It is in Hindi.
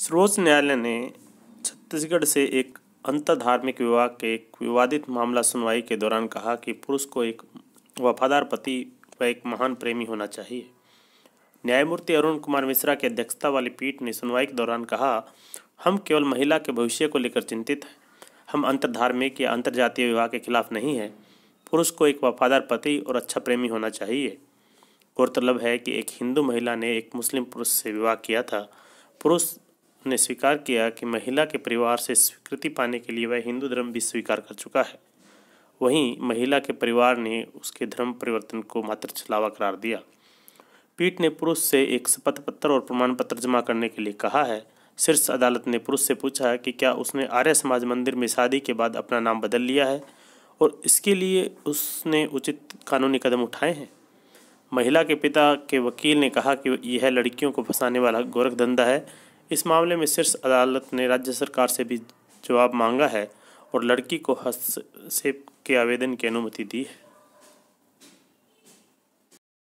सर्वोच्च न्यायालय ने छत्तीसगढ़ से एक अंतर्धार्मिक विवाह के एक विवादित मामला सुनवाई के दौरान कहा कि पुरुष को एक वफादार पति व एक महान प्रेमी होना चाहिए न्यायमूर्ति अरुण कुमार मिश्रा की अध्यक्षता वाली पीठ ने सुनवाई के दौरान कहा हम केवल महिला के भविष्य को लेकर चिंतित हैं हम अंतर्धार्मिक या अंतर्जातीय विवाह के खिलाफ नहीं हैं पुरुष को एक वफादार पति और अच्छा प्रेमी होना चाहिए गौरतलब है कि एक हिंदू महिला ने एक मुस्लिम पुरुष से विवाह किया था पुरुष ने स्वीकार किया कि महिला के परिवार से स्वीकृति पाने के लिए वह हिंदू धर्म भी स्वीकार कर चुका है वहीं महिला के परिवार ने उसके धर्म परिवर्तन को मात्र छलावा करार दिया पीठ ने पुरुष से एक शपथ पत्र और प्रमाण पत्र जमा करने के लिए कहा है शीर्ष अदालत ने पुरुष से पूछा कि क्या उसने आर्य समाज मंदिर में शादी के बाद अपना नाम बदल लिया है और इसके लिए उसने उचित कानूनी कदम उठाए हैं महिला के पिता के वकील ने कहा कि यह लड़कियों को फंसाने वाला गोरख धंधा है इस मामले में शीर्ष अदालत ने राज्य सरकार से भी जवाब मांगा है और लड़की को हस्तक्षेप के आवेदन की अनुमति दी है